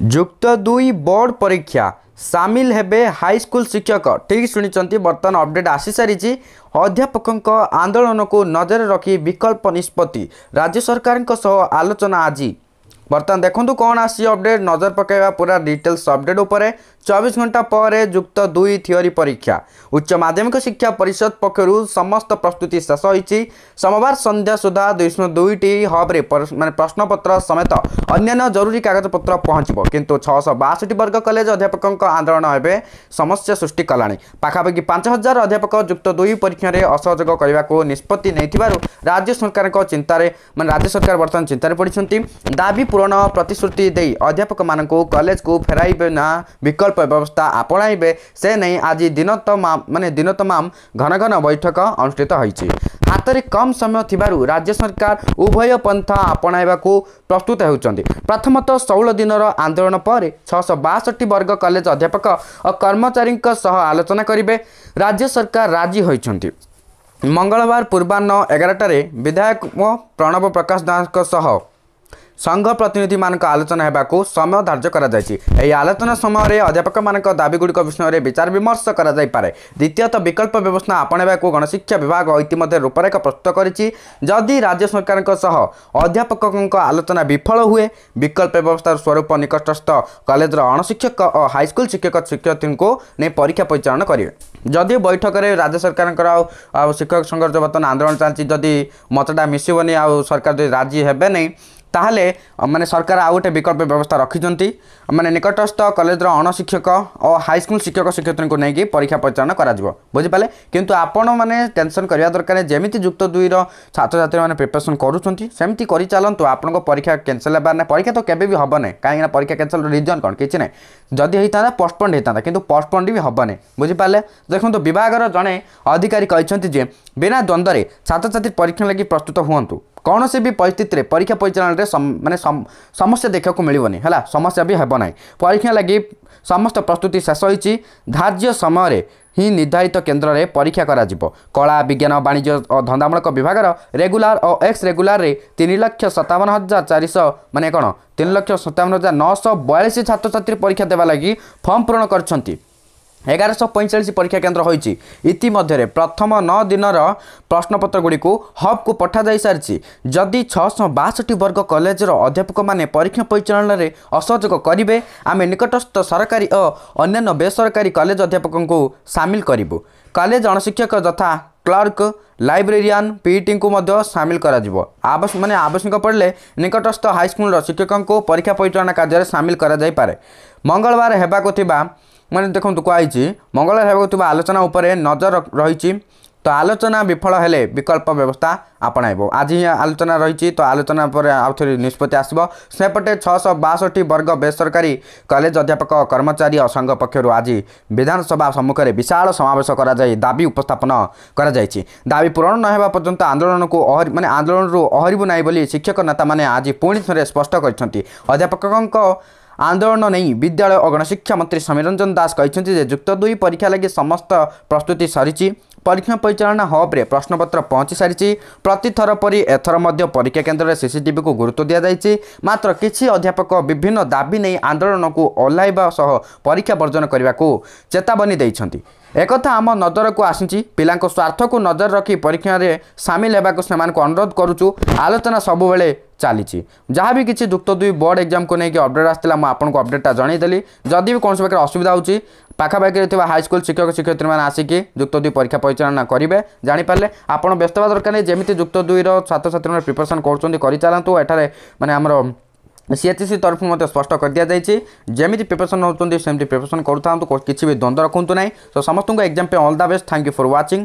जुक्त दुई बोर्ड परीक्षा हेबे हाई स्कूल शिक्षक ठीक शुनि बर्तन अपडेट आसी छि अध्यापक आन्दोलनको नजर रकि विकल्प निष्पत्ति राज्य सरकारको सह आलोचना आजी। बर्तमान देख्नु कौन आसी अपडेट नजर पूरा डिटेल्स अपडेट चौबीस घंटा पर जुक्त दुई थियो परीक्षा उच्च माध्यमिक शिक्षा परिषद पक्षर समस्त प्रस्तुति शेष हुन्छ सोमवार सन्ध्या सुधा दुई दुईट हब्रे म प्रश्नपत्र समेत अन्न्य जरूरी कागजपत्र पहचोब कितु छःश बासठ वर्ग कलेज अध्यापक आंदोलन एवं समस्या सृष्टि कला पांच हजार अध्यापक जुक्त दुई में असहयोग को निष्पत्ति नै राज्य सरकार बर्तमान चिंतार पड़ती दाबी ପୂରଣ ପ୍ରତିଶ୍ରୁତି ଦେଇ ଅଧ୍ୟାପକମାନଙ୍କୁ କଲେଜକୁ ଫେରାଇବେ ନା ବିକଳ୍ପ ବ୍ୟବସ୍ଥା ଆପଣାଇବେ ସେ ନେଇ ଆଜି ଦିନ ତମାମ ମାନେ ଦିନ ତମାମ ଘନ ଘନ ବୈଠକ ଅନୁଷ୍ଠିତ ହୋଇଛି ହାତରେ କମ୍ ସମୟ ଥିବାରୁ ରାଜ୍ୟ ସରକାର ଉଭୟ ପନ୍ଥା ଆପଣାଇବାକୁ ପ୍ରସ୍ତୁତ ହେଉଛନ୍ତି ପ୍ରଥମତଃ ଷୋହଳ ଦିନର ଆନ୍ଦୋଳନ ପରେ ଛଅଶହ ବାଷଠି ବର୍ଗ କଲେଜ ଅଧ୍ୟାପକ ଓ କର୍ମଚାରୀଙ୍କ ସହ ଆଲୋଚନା କରିବେ ରାଜ୍ୟ ସରକାର ରାଜି ହୋଇଛନ୍ତି ମଙ୍ଗଳବାର ପୂର୍ବାହ୍ନ ଏଗାରଟାରେ ବିଧାୟକ ପ୍ରଣବ ପ୍ରକାଶ ଦାସଙ୍କ ସହ ସଂଘ ପ୍ରତିନିଧିମାନଙ୍କ ଆଲୋଚନା ହେବାକୁ ସମୟ ଧାର୍ଯ୍ୟ କରାଯାଇଛି ଏହି ଆଲୋଚନା ସମୟରେ ଅଧ୍ୟାପକମାନଙ୍କ ଦାବିଗୁଡ଼ିକ ବିଷୟରେ ବିଚାର ବିମର୍ଶ କରାଯାଇପାରେ ଦ୍ୱିତୀୟତଃ ବିକଳ୍ପ ବ୍ୟବସ୍ଥା ଆପଣାଇବାକୁ ଗଣଶିକ୍ଷା ବିଭାଗ ଇତିମଧ୍ୟରେ ରୂପରେଖ ପ୍ରସ୍ତୁତ କରିଛି ଯଦି ରାଜ୍ୟ ସରକାରଙ୍କ ସହ ଅଧ୍ୟାପକଙ୍କ ଆଲୋଚନା ବିଫଳ ହୁଏ ବିକଳ୍ପ ବ୍ୟବସ୍ଥାର ସ୍ୱରୂପ ନିକଟସ୍ଥ କଲେଜର ଅଣଶିକ୍ଷକ ଓ ହାଇସ୍କୁଲ ଶିକ୍ଷକ ଶିକ୍ଷୟତ୍ରୀଙ୍କୁ ନେଇ ପରୀକ୍ଷା ପରିଚାଳନା କରିବେ ଯଦି ବୈଠକରେ ରାଜ୍ୟ ସରକାରଙ୍କର ଆଉ ଆଉ ଶିକ୍ଷକ ସଂଘର ବର୍ତ୍ତମାନ ଆନ୍ଦୋଳନ ଚାଲିଛି ଯଦି ମତଟା ମିଶିବନି ଆଉ ସରକାର ଯଦି ରାଜି ହେବେ ନାହିଁ ତାହେଲେ ମାନେ ସରକାର ଆଉ ଗୋଟେ ବିକଳ୍ପ ବ୍ୟବସ୍ଥା ରଖିଛନ୍ତି ମାନେ ନିକଟସ୍ଥ କଲେଜର ଅଣଶିକ୍ଷକ ଓ ହାଇସ୍କୁଲ ଶିକ୍ଷକ ଶିକ୍ଷୟତ୍ରୀଙ୍କୁ ନେଇକି ପରୀକ୍ଷା ପରିଚାଳନା କରାଯିବ ବୁଝିପାରିଲେ କିନ୍ତୁ ଆପଣମାନେ ଟେନସନ୍ କରିବା ଦରକାର ଯେମିତି ଯୁକ୍ତ ଦୁଇର ଛାତ୍ରଛାତ୍ରୀମାନେ ପ୍ରିପାରେସନ୍ କରୁଛନ୍ତି ସେମିତି କରିଚାଲନ୍ତୁ ଆପଣଙ୍କ ପରୀକ୍ଷା କ୍ୟାନସଲ୍ ହେବାର ନାହିଁ ପରୀକ୍ଷା ତ କେବେ ବି ହେବ ନାହିଁ କାହିଁକିନା ପରୀକ୍ଷା କ୍ୟାନସଲ୍ର ରିଜନ୍ କ'ଣ କିଛି ନାହିଁ ଯଦି ହେଇଥାନ୍ତା ପୋଷ୍ଟପଣ୍ଡ ହେଇଥାନ୍ତା କିନ୍ତୁ ପୋଷ୍ଟପଣ୍ଡ ବି ହେବନି ବୁଝିପାରିଲେ ଦେଖନ୍ତୁ ବିଭାଗର ଜଣେ ଅଧିକାରୀ କହିଛନ୍ତି ଯେ ବିନା ଦ୍ୱନ୍ଦ୍ୱରେ ଛାତ୍ରଛାତ୍ରୀ ପରୀକ୍ଷା ଲାଗି ପ୍ରସ୍ତୁତ ହୁଅନ୍ତୁ भी परिस्थिति परिस्थितिले परीक्षा परिचालन मे समस्या देखाको मियो नि समस्याबिना परीक्षा लाग् समस्त प्रस्तुति शेष हुन्छ धार्ज समय ही निर्धारित केन्द्रले परीक्षा करा गरा कला विज्ञान वाणिज्य और धंदामूलक विभाग रेगुलर और एक्स रेगुलर तिन लक्ष सतावन हजार चारि मेन तिन लक्ष सतावन हजार नौश बयाालस छात्र छे फर्म पूरण गरिन्छ एघार सय परीक्षा केन्द्र हुन्छ प्रथम नौ दिन प्रश्नपत्र पठा जा सारी जदि छःश बासठ वर्ग कलेज परीक्षा अध्यापक मिचाले असहयोग करेंगे आमे निकटस्थ सरकारी बेसरकारी कलेज को सामिल करूँ कलेज अक्षक क्लर्क लब्रेरीयन को मध्य सामल गरिब म आवश्यक पड़े निकटस्थ हाइस्कुल शिक्षक को परीक्षा कार्य सामिल पर्ने मंगलवार होगा म देख्नु कु मङ्ग्ने आलोचना उप नजर तो आलोचना विफल हेले विकल्प व्यवस्था अपणाइब आज ही आलोचना रहेछ तो आलोचना आउने निष्पत्ति आसब सपटे छ बासठी वर्ग बेसरकारी कलेज अध्यापक कर्मचारी संघ पक्षहरू आज विधानसभा सम्मुखे विशाल समावेश दाबी उपस्पन गरिबी पूरण नहे आंदोलन को मे आंदोलन अहरबु नै पनि शिक्षक नेता मैले आज पहिले स्पष्ट गरिन्छ अध्यापकको आन्दोलन नै विद्यालय शिक्षा मन्त्री समीर रंजन दास कि जुक्त दुई परीक्षा लाग् समस्त प्रस्तुति सरिक्षा परिचालना हब्रे प्रश्नपत्र पहचिसारिस प्रतिथर केन्द्र एथरक्षा सीसीटीवी को गुरुत्व दिया मात्र मती अध्यापक विभिन्न दाबी नै आन्दोलनको सह परीक्षा बर्जन गर्ने चेतावनी एक आम नजरको आसु स्वार्थ को नजर रखी रकि परीक्षाले साम हेर्नु अनुरोध गर्ुछु आलोचना सबैबे ଚାଲିଛି ଯାହା ବି କିଛି ଯୁକ୍ତ ଦୁଇ ବୋର୍ଡ଼ ଏକ୍ଜାମ୍କୁ ନେଇକି ଅପଡ଼େଟ୍ ଆସିଥିଲା ମୁଁ ଆପଣଙ୍କୁ ଅପଡ଼େଟ୍ଟା ଜଣାଇଦେଲି ଯଦି ବି କୌଣସି ପ୍ରକାର ଅସୁବିଧା ହେଉଛି ପାଖାପାଖିରେ ଥିବା ହାଇସ୍କୁଲ ଶିକ୍ଷକ ଶିକ୍ଷୟତ୍ରୀମାନେ ଆସିକି ଯୁକ୍ତ ଦୁଇ ପରୀକ୍ଷା ପରିଚାଳନା କରିବେ ଜାଣିପାରିଲେ ଆପଣ ବ୍ୟସ୍ତ ହେବା ଦରକାର ନାହିଁ ଯେମିତି ଯୁକ୍ତ ଦୁଇର ଛାତ୍ରଛାତ୍ରୀମାନେ ପ୍ରିପାରେସନ୍ କରୁଛନ୍ତି କରିଚାଲନ୍ତୁ ଏଠାରେ ମାନେ ଆମର সিএচসি তরফ মতো স্পষ্ট করে দিয়া যাই যেমি প্রিপারেসন হচ্ছেন সেমি প্রিপারেসন করুথাও কিছু বি দ্বন্দ্ব রাখতু না সো সমস্ত এক্সাম পে all the best thank you for watching